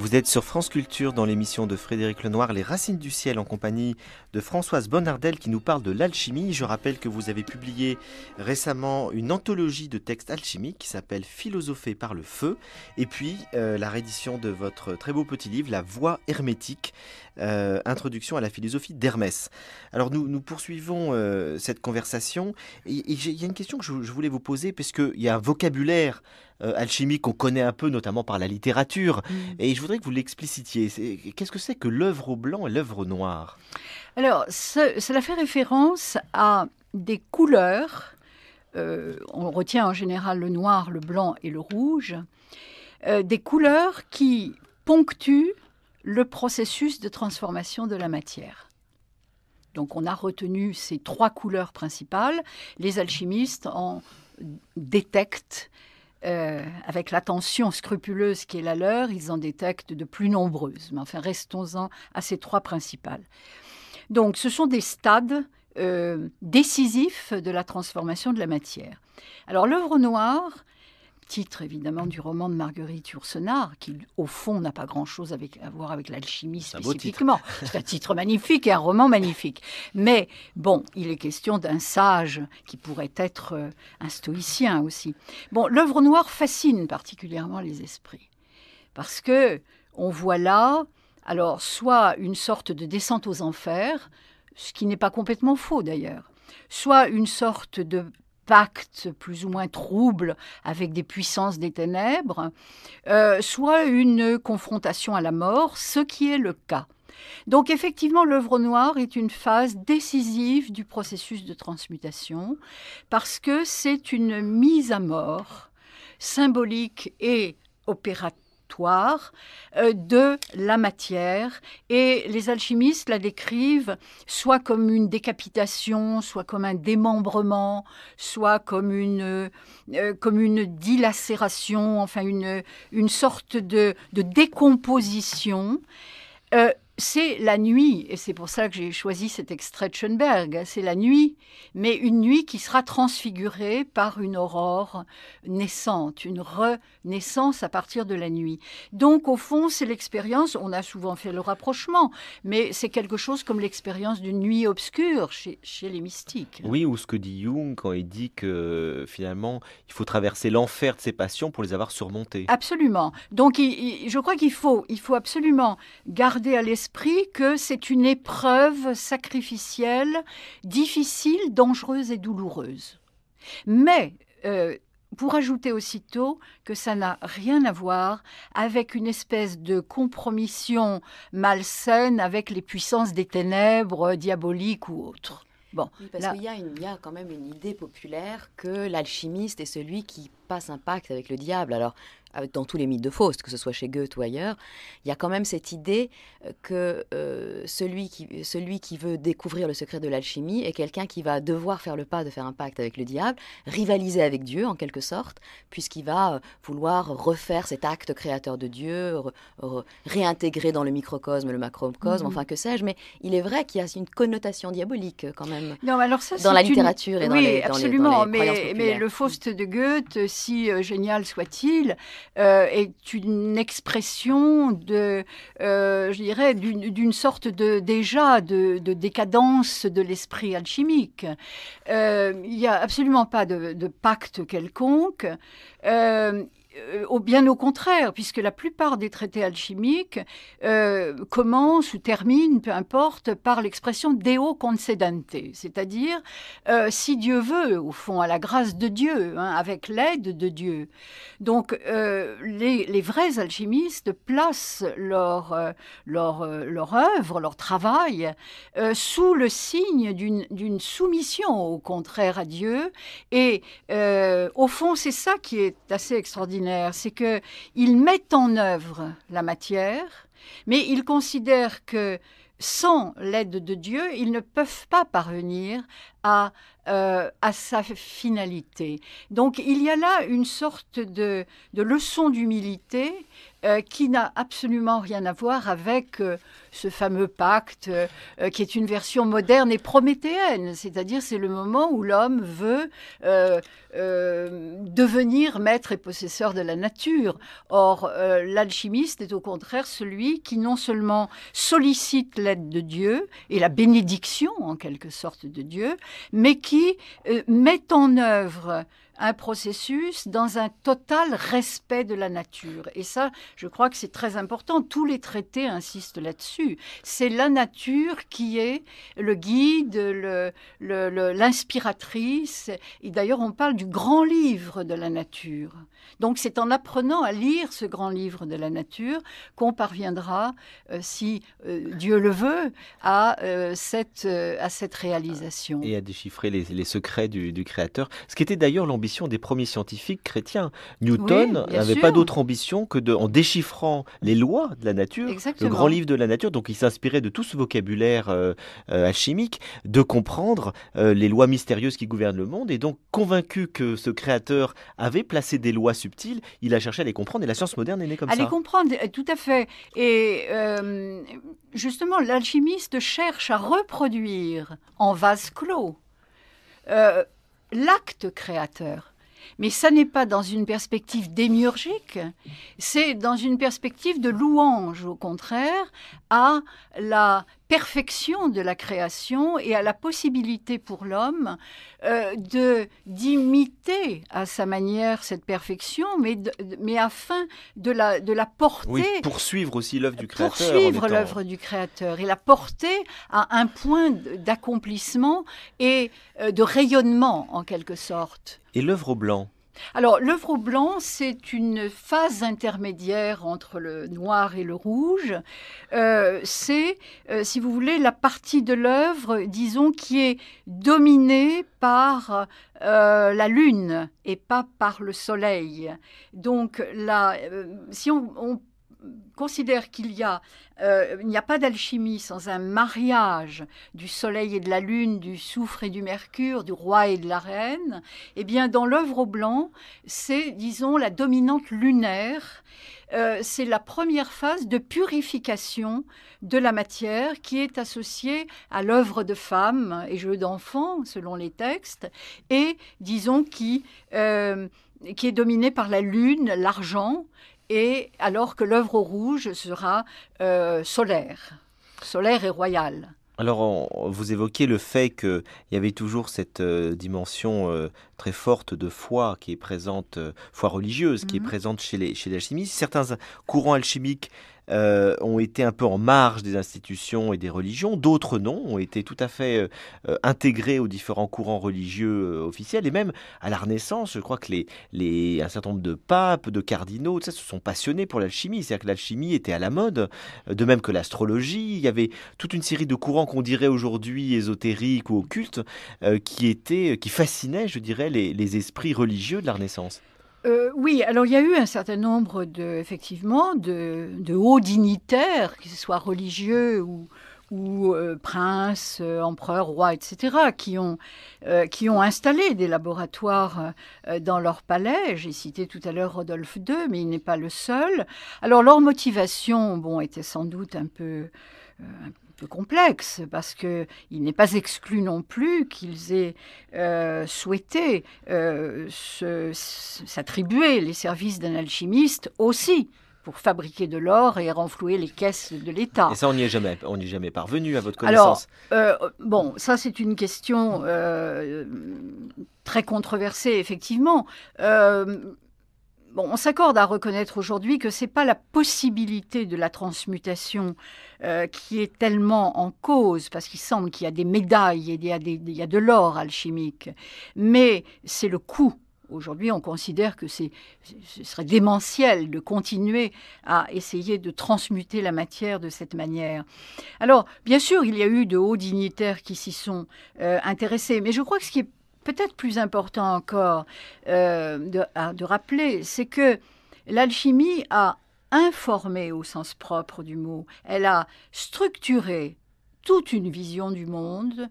Vous êtes sur France Culture dans l'émission de Frédéric Lenoir, Les Racines du Ciel, en compagnie de Françoise Bonnardel qui nous parle de l'alchimie. Je rappelle que vous avez publié récemment une anthologie de textes alchimiques qui s'appelle Philosopher par le feu, et puis euh, la réédition de votre très beau petit livre, La Voix hermétique, euh, Introduction à la philosophie d'Hermès. Alors nous, poursuivons euh, cette conversation, il y a une question que je, voulais vous poser, parce qu'il y a un vocabulaire euh, alchimie qu'on connaît un peu, notamment par la littérature. Mm. Et je voudrais que vous l'explicitiez. Qu'est-ce que c'est que l'œuvre au blanc et l'œuvre au noir Alors, cela fait référence à des couleurs. Euh, on retient en général le noir, le blanc et le rouge. Euh, des couleurs qui ponctuent le processus de transformation de la matière. Donc on a retenu ces trois couleurs principales. Les alchimistes en détectent euh, avec l'attention scrupuleuse qui est la leur, ils en détectent de plus nombreuses. Mais enfin, restons-en à ces trois principales. Donc, ce sont des stades euh, décisifs de la transformation de la matière. Alors, l'œuvre noire, titre évidemment du roman de Marguerite Yourcenar, qui au fond n'a pas grand-chose à voir avec l'alchimie spécifiquement. *laughs* C'est un titre magnifique et un roman magnifique. Mais bon, il est question d'un sage qui pourrait être euh, un stoïcien aussi. Bon, l'œuvre noire fascine particulièrement les esprits parce que on voit là, alors soit une sorte de descente aux enfers, ce qui n'est pas complètement faux d'ailleurs, soit une sorte de pacte plus ou moins trouble avec des puissances des ténèbres, euh, soit une confrontation à la mort, ce qui est le cas. Donc effectivement, l'œuvre noire est une phase décisive du processus de transmutation parce que c'est une mise à mort symbolique et opérative euh, de la matière et les alchimistes la décrivent soit comme une décapitation, soit comme un démembrement, soit comme une, euh, euh, comme une dilacération, enfin une, une sorte de, décomposition c'est la nuit, et c'est pour ça que j'ai choisi cet extrait de Schoenberg, hein, c'est la nuit, mais une nuit qui sera transfigurée par une aurore naissante, une renaissance à partir de la nuit. Donc au fond, c'est l'expérience, on a souvent fait le rapprochement, mais c'est quelque chose comme l'expérience d'une nuit obscure chez, chez les mystiques. Oui, ou ce que dit Jung quand il dit que finalement, il faut traverser l'enfer de ses passions pour les avoir surmontées. Absolument. Donc je crois qu'il faut, il faut absolument garder à l'esprit que c'est une épreuve sacrificielle, difficile, dangereuse et douloureuse. Mais euh, pour ajouter aussitôt que ça n'a rien à voir avec une espèce de compromission malsaine avec les puissances des ténèbres diaboliques ou autres. Bon, il parce y, a quand même une idée populaire que l'alchimiste est celui qui passe un pacte avec le diable. Alors, dans tous les mythes de Faust, que ce soit chez Goethe ou ailleurs, il y a quand même cette idée euh, que euh, celui, qui, celui qui veut découvrir le secret de l'alchimie est quelqu'un qui va devoir faire le pas de faire un pacte avec le diable, rivaliser avec Dieu en quelque sorte, puisqu'il va euh, vouloir refaire cet acte créateur de Dieu, réintégrer dans le microcosme, le macrocosme, mhm. enfin que sais-je, mais il est vrai qu'il y a une connotation diabolique quand même non, alors ça, dans la littérature et dans les, absolument, mais, mais, le Faust de Goethe, si euh, génial soit-il, euh, est une expression de, euh, je dirais, d'une sorte de déjà de, décadence de l'esprit alchimique. Il n'y a absolument pas de, de pacte quelconque. Euh, bien au contraire, puisque la plupart des traités alchimiques euh, commencent ou terminent, peu importe, par l'expression Deo concedente, c'est-à-dire euh, si Dieu veut, au fond, à la grâce de Dieu, hein, avec l'aide de Dieu. Donc les, vrais alchimistes placent leur, leur, leur œuvre, leur travail, sous le signe d'une soumission, au contraire, à Dieu. Et au fond, c'est ça qui est assez extraordinaire c'est que ils mettent en œuvre la matière, mais ils considèrent que sans l'aide de Dieu, ils ne peuvent pas parvenir à, euh, à sa finalité. Donc il y a là une sorte de, de leçon d'humilité euh, qui n'a absolument rien à voir avec euh, ce fameux pacte euh, qui est une version moderne et prométhéenne, c'est-à-dire c'est le moment où l'homme veut devenir maître et possesseur de la nature. Or, l'alchimiste est au contraire celui qui non seulement sollicite l'aide de Dieu et la bénédiction en quelque sorte de Dieu, mais qui met en œuvre un processus dans un total respect de la nature. Et ça, je crois que c'est très important. Tous les traités insistent là-dessus. C'est la nature qui est le guide, l'inspiratrice. Le, Et d'ailleurs, on parle du grand livre de la nature. Donc c'est en apprenant à lire ce grand livre de la nature qu'on parviendra, euh, si euh, Dieu le veut, à, euh, cette, à cette réalisation. Et à déchiffrer les, secrets du, du créateur. Ce qui était d'ailleurs l'ambition des premiers scientifiques chrétiens. Newton n'avait pas d'autre ambition que de, en déchiffrant les lois de la nature, le grand livre de la nature, donc il s'inspirait de tout ce vocabulaire euh, euh, alchimique, de comprendre euh, les lois mystérieuses qui gouvernent le monde. Et donc, convaincu que ce créateur avait placé des lois subtiles, il a cherché à les comprendre et la science moderne est née comme ça. À les comprendre, tout à fait. Et justement, l'alchimiste cherche à reproduire en vase clos. Euh, l'acte créateur. Mais ça n'est pas dans une perspective démiurgique, c'est dans une perspective de louange, au contraire, à la perfection de la création et à la possibilité pour l'homme euh, de d'imiter à sa manière cette perfection, mais, mais afin de la, de la porter. Oui, poursuivre aussi l'œuvre du créateur. Poursuivre l'œuvre du créateur et la porter à un point d'accomplissement et euh, de rayonnement en quelque sorte et l'œuvre au blanc alors, l'œuvre au blanc, c'est une phase intermédiaire entre le noir et le rouge. Euh, c'est, euh, si vous voulez, la partie de l'œuvre, disons, qui est dominée par euh, la lune et pas par le soleil. Donc, là, si on, on considère qu'il y a, euh, il n'y a pas d'alchimie sans un mariage du soleil et de la lune, du soufre et du mercure, du roi et de la reine, et eh bien, dans l'œuvre au blanc, c'est, disons, la dominante lunaire. Euh, c'est la première phase de purification de la matière qui est associée à l'œuvre de femme et jeu d'enfant, selon les textes, et disons qui, euh, qui est dominée par la lune, l'argent, et alors que l'œuvre rouge sera euh, solaire, solaire et royale. Alors, vous évoquez le fait qu'il y avait toujours cette euh, dimension euh, très forte de foi qui est présente, foi religieuse, qui est mhm. présente chez les, chez les Certains courants alchimiques euh, ont été un peu en marge des institutions et des religions, d'autres non, ont été tout à fait euh, euh, intégrés aux différents courants religieux officiels, et même à la Renaissance, je crois que les, un certain nombre de papes, de cardinaux, tout ça, se sont passionnés pour l'alchimie, c'est-à-dire que l'alchimie était à la mode, de même que l'astrologie, il y avait toute une série de courants qu'on dirait aujourd'hui ésotériques ou occultes, qui, étaient, qui fascinaient, je dirais, les esprits religieux de la Renaissance. Euh, oui, alors il y a eu un certain nombre de, effectivement, de, hauts dignitaires, que ce soit religieux ou, ou euh, princes, euh, empereurs, rois, etc., qui ont, qui ont installé des laboratoires dans leur palais. J'ai cité tout à l'heure Rodolphe II, mais il n'est pas le seul. Alors leur motivation bon, était sans doute un peu complexe, parce que il n'est pas exclu non plus qu'ils aient euh, souhaité euh, s'attribuer les services d'un alchimiste aussi pour fabriquer de l'or et renflouer les caisses de l'État. Et ça, on n'y est jamais, on jamais parvenu à votre connaissance. Euh, bon, ça c'est une question très controversée effectivement on s'accorde à reconnaître aujourd'hui que c'est pas la possibilité de la transmutation euh, qui est tellement en cause, parce qu'il semble qu'il y a des médailles et il y a, de l'or alchimique, mais c'est le coût Aujourd'hui, on considère que ce serait démentiel de continuer à essayer de transmuter la matière de cette manière. Alors, bien sûr, il y a eu de hauts dignitaires qui s'y sont euh, intéressés, mais je crois que ce qui est peut-être plus important encore euh, de, rappeler, c'est que l'alchimie a informé au sens propre du mot, elle a structuré toute une vision du monde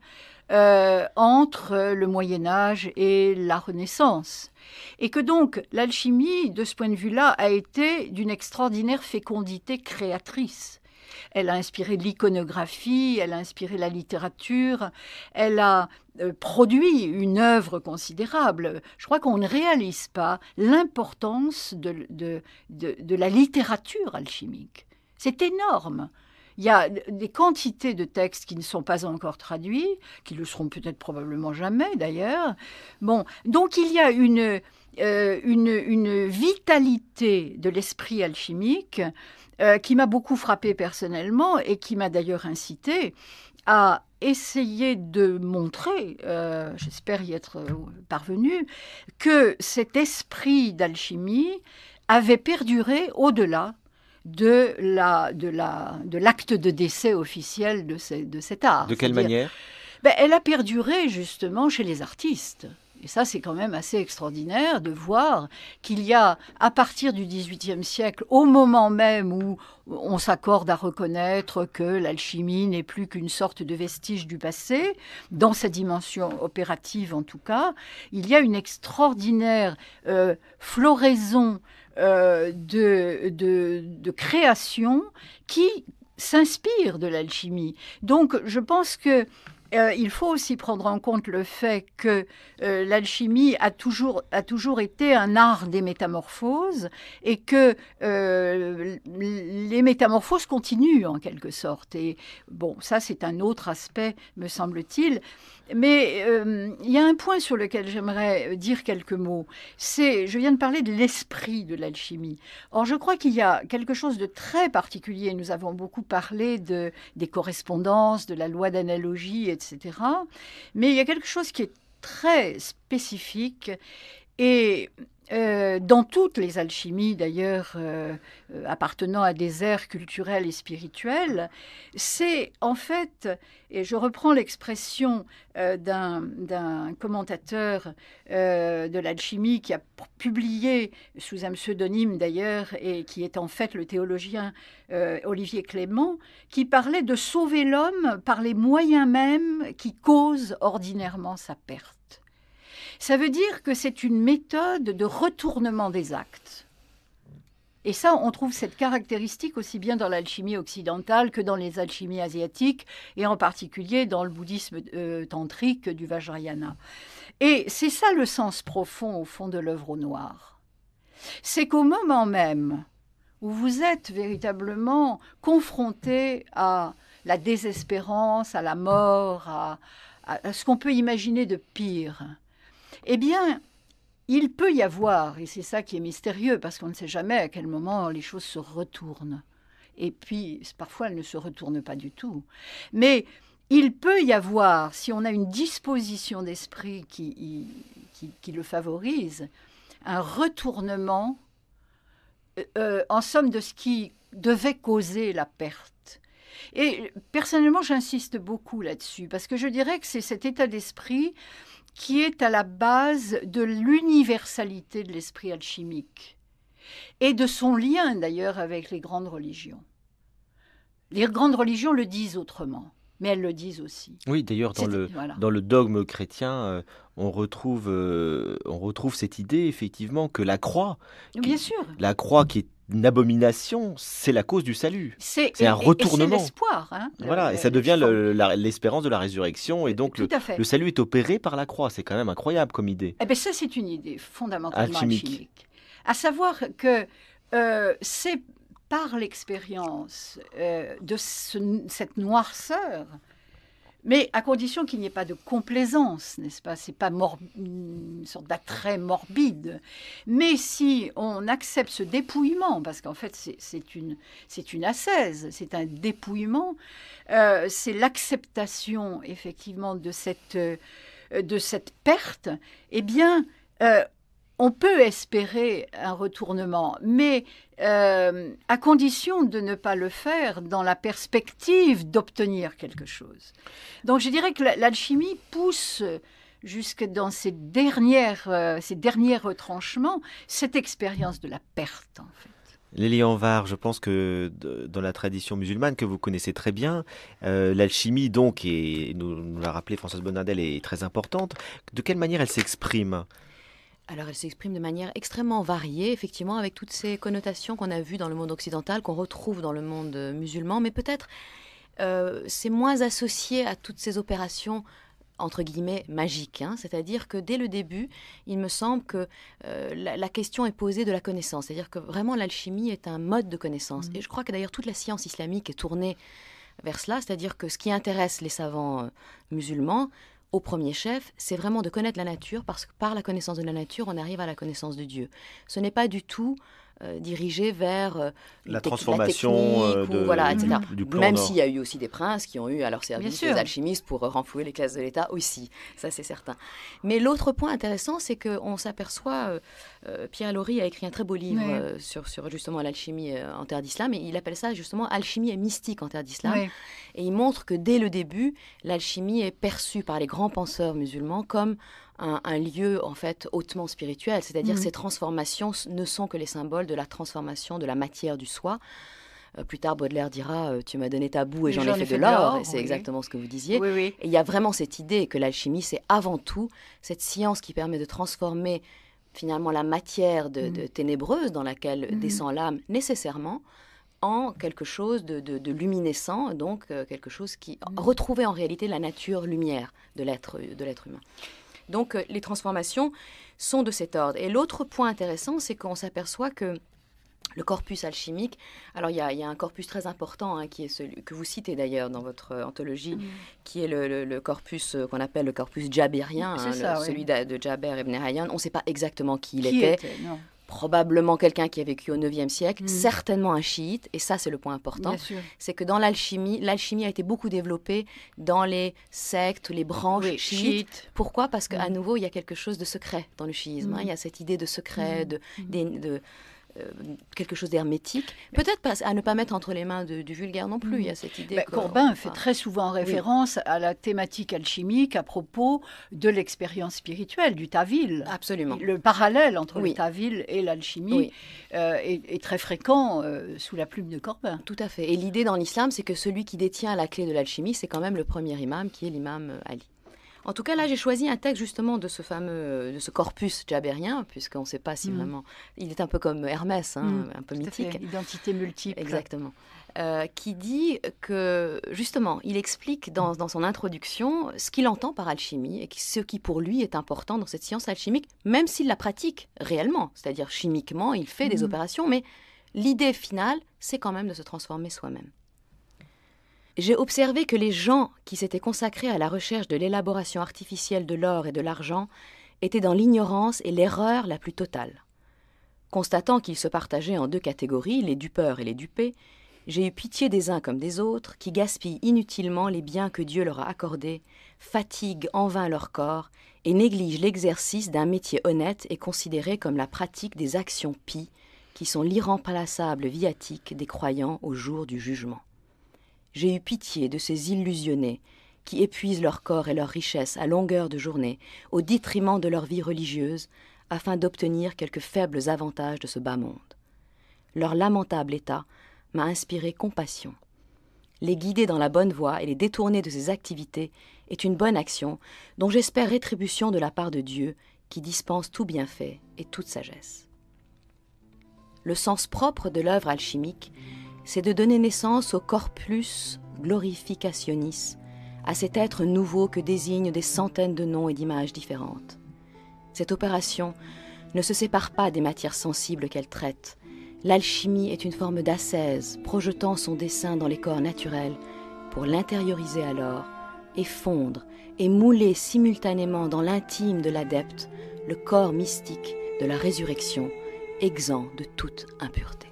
euh, entre le Moyen Âge et la Renaissance. Et que donc l'alchimie, de ce point de vue-là, a été d'une extraordinaire fécondité créatrice elle a inspiré l'iconographie, elle a inspiré la littérature, elle a euh, produit une œuvre considérable. Je crois qu'on ne réalise pas l'importance de, de, la littérature alchimique. C'est énorme. Il y a des quantités de textes qui ne sont pas encore traduits, qui le seront peut-être probablement jamais d'ailleurs. Bon, donc il y a une euh, vitalité de l'esprit alchimique euh, qui m'a beaucoup frappé personnellement et qui m'a d'ailleurs incité à essayer de montrer, euh, j'espère y être euh, parvenu, que cet esprit d'alchimie avait perduré au-delà de la de l'acte de décès officiel de, cet art. De quelle manière ben, Elle a perduré justement chez les artistes. Et ça, c'est quand même assez extraordinaire de voir qu'il y a, à partir du XVIIIe siècle, au moment même où on s'accorde à reconnaître que l'alchimie n'est plus qu'une sorte de vestige du passé, dans sa dimension opérative en tout cas, il y a une extraordinaire euh, floraison euh, de, de, de création qui s'inspire de l'alchimie. Donc je pense que euh, il faut aussi prendre en compte le fait que euh, l'alchimie a toujours, été un art des métamorphoses et que euh, les métamorphoses continuent en quelque sorte. Et bon, ça c'est un autre aspect, me semble-t-il. Mais euh, il y a un point sur lequel j'aimerais euh, dire quelques mots. C'est, je viens de parler de l'esprit de l'alchimie. Or, je crois qu'il y a quelque chose de très particulier. Nous avons beaucoup parlé de, des correspondances, de la loi d'analogie, etc. Mais il y a quelque chose qui est très spécifique et euh, dans toutes les alchimies d'ailleurs euh, euh, appartenant à des aires culturelles et spirituels, c'est en fait, et je reprends l'expression d'un commentateur de l'alchimie qui a publié sous un pseudonyme d'ailleurs et qui est en fait le théologien Olivier Clément, qui parlait de sauver l'homme par les moyens mêmes qui causent ordinairement sa perte. Ça veut dire que c'est une méthode de retournement des actes. Et ça, on trouve cette caractéristique aussi bien dans l'alchimie occidentale que dans les alchimies asiatiques, et en particulier dans le bouddhisme euh, tantrique du Vajrayana. Et c'est ça le sens profond au fond de l'œuvre au noir. C'est qu'au moment même où vous êtes véritablement confronté à la désespérance, à la mort, à ce qu'on peut imaginer de pire, eh bien, il peut y avoir, et c'est ça qui est mystérieux, parce qu'on ne sait jamais à quel moment les choses se retournent. Et puis, parfois, elles ne se retournent pas du tout. Mais il peut y avoir, si on a une disposition d'esprit qui, qui, le favorise, un retournement, euh, euh, en somme, de ce qui devait causer la perte. Et personnellement, j'insiste beaucoup là-dessus, parce que je dirais que c'est cet état d'esprit qui est à la base de l'universalité de l'esprit alchimique et de son lien d'ailleurs avec les grandes religions. Les grandes religions le disent autrement, mais elles le disent aussi. Oui, d'ailleurs, dans, le, dogme chrétien, euh, euh, on, retrouve, cette idée, effectivement, que la croix, Bien sûr. la croix qui est abomination, c'est la cause du salut. C'est un retournement. C'est l'espoir. Hein. voilà, euh, et ça devient l'espérance de la résurrection. Et donc, le, salut est opéré par la croix. C'est quand même incroyable comme idée. Eh bien, ça, c'est une idée fondamentalement chimique. À savoir que euh, c'est par l'expérience euh, de cette noirceur mais à condition qu'il n'y ait pas de complaisance, n'est-ce pas C'est pas une sorte d'attrait morbide. Mais si on accepte ce dépouillement, parce qu'en fait c'est une c'est une assaise, c'est un dépouillement, euh, c'est l'acceptation effectivement de cette euh, de cette perte. Eh bien, euh, on peut espérer un retournement, mais euh, à condition de ne pas le faire dans la perspective d'obtenir quelque chose. Donc je dirais que l'alchimie pousse jusque dans euh, ces, derniers retranchements cette expérience de la perte en fait. Anvar, je pense que dans la tradition musulmane que vous connaissez très bien, euh, l'alchimie donc, et nous, l'a rappelé Françoise Bonnardel, est très importante. De quelle manière elle s'exprime alors elle s'exprime de manière extrêmement variée, effectivement, avec toutes ces connotations qu'on a vues dans le monde occidental, qu'on retrouve dans le monde euh, musulman, mais peut-être euh, c'est moins associé à toutes ces opérations entre guillemets magiques. Hein. C'est-à-dire que dès le début, il me semble que euh, la, question est posée de la connaissance. C'est-à-dire que vraiment l'alchimie est un mode de connaissance. Mmh. Et je crois que d'ailleurs toute la science islamique est tournée vers cela, c'est-à-dire que ce qui intéresse les savants musulmans, au premier chef, c'est vraiment de connaître la nature, parce que par la connaissance de la nature, on arrive à la connaissance de Dieu. Ce n'est pas du tout euh, dirigé vers euh, la transformation euh, voilà, du, Même s'il y a eu aussi des princes qui ont eu à leur service des alchimistes pour renflouer les classes de l'État aussi, ça c'est certain. Mais l'autre point intéressant, c'est qu'on s'aperçoit, Pierre Laurie a écrit un très beau livre sur, sur justement l'alchimie en terre d'islam, et il appelle ça justement alchimie et mystique en terre d'islam. Et il montre que dès le début, l'alchimie est perçue par les grands penseurs musulmans comme un, lieu en fait hautement spirituel, c'est-à-dire mm. ces transformations ne sont que les symboles de la transformation de la matière du soi. Euh, plus tard, Baudelaire dira euh, Tu m'as donné ta boue et j'en ai fait, de l'or. C'est exactement ce que vous disiez. il y a vraiment cette idée que l'alchimie, c'est avant tout cette science qui permet de transformer finalement la matière de, mm. ténébreuse dans laquelle mm. descend l'âme nécessairement en quelque chose de, luminescent, donc euh, quelque chose qui retrouvait en réalité la nature lumière de de l'être humain. Donc euh, les transformations sont de cet ordre. Et l'autre point intéressant, c'est qu'on s'aperçoit que le corpus alchimique. Alors, il y, a un corpus très important hein, qui est celui que vous citez d'ailleurs dans votre euh, anthologie, mm. qui est le, corpus euh, qu'on appelle le corpus jabérien, hein, celui de, de, Jaber Ibn Hayyan. On ne sait pas exactement qui il était probablement quelqu'un qui a vécu au 9e siècle, mm. certainement un chiite, et ça c'est le point important, c'est que dans l'alchimie, l'alchimie a été beaucoup développée dans les sectes, les branches chiites. Pourquoi Parce qu'à mm. nouveau, il y a quelque chose de secret dans le chiisme, hein. mm. il y a cette idée de secret, de euh, quelque chose d'hermétique, peut-être pas, à ne pas mettre entre les mains du vulgaire non plus. Il y a cette idée. Bah, Corbin fait très souvent référence à la thématique alchimique à propos de l'expérience spirituelle du Tavil. Absolument. Le parallèle entre le Tavil et l'alchimie euh, est, très fréquent euh, sous la plume de Corbin. Tout à fait. Et l'idée dans l'islam, c'est que celui qui détient la clé de l'alchimie, c'est quand même le premier imam qui est l'imam Ali. En tout cas, là, j'ai choisi un texte justement de ce fameux, euh, de ce corpus jabérien, puisqu'on ne sait pas si mm. vraiment. Il est un peu comme Hermès, hein, mm. un peu mythique. identité multiple. Exactement. Euh, qui dit que, justement, il explique mm. dans, son introduction ce qu'il entend par alchimie et ce qui pour lui est important dans cette science alchimique, même s'il la pratique réellement. C'est-à-dire, chimiquement, il fait des opérations, mais l'idée finale, c'est quand même de se transformer soi-même j'ai observé que les gens qui s'étaient consacrés à la recherche de l'élaboration artificielle de l'or et de l'argent étaient dans l'ignorance et l'erreur la plus totale. Constatant qu'ils se partageaient en deux catégories, les dupeurs et les dupés, j'ai eu pitié des uns comme des autres, qui gaspillent inutilement les biens que Dieu leur a accordés, fatiguent en vain leur corps et négligent l'exercice d'un métier honnête et considéré comme la pratique des actions pies, qui sont l'irremplaçable viatique des croyants au jour du jugement j'ai eu pitié de ces illusionnés qui épuisent leur corps et leurs richesses à longueur de journée, au détriment de leur vie religieuse, afin d'obtenir quelques faibles avantages de ce bas monde. Leur lamentable état m'a inspiré compassion. Les guider dans la bonne voie et les détourner de ces activités est une bonne action dont j'espère rétribution de la part de Dieu qui dispense tout bienfait et toute sagesse. Le sens propre de l'œuvre alchimique c'est de donner naissance au corpus glorificationis, à cet être nouveau que désignent des centaines de noms et d'images différentes. Cette opération ne se sépare pas des matières sensibles qu'elle traite. L'alchimie est une forme d'ascèse projetant son dessin dans les corps naturels pour l'intérioriser alors et fondre et mouler simultanément dans l'intime de l'adepte le corps mystique de la résurrection exempt de toute impureté.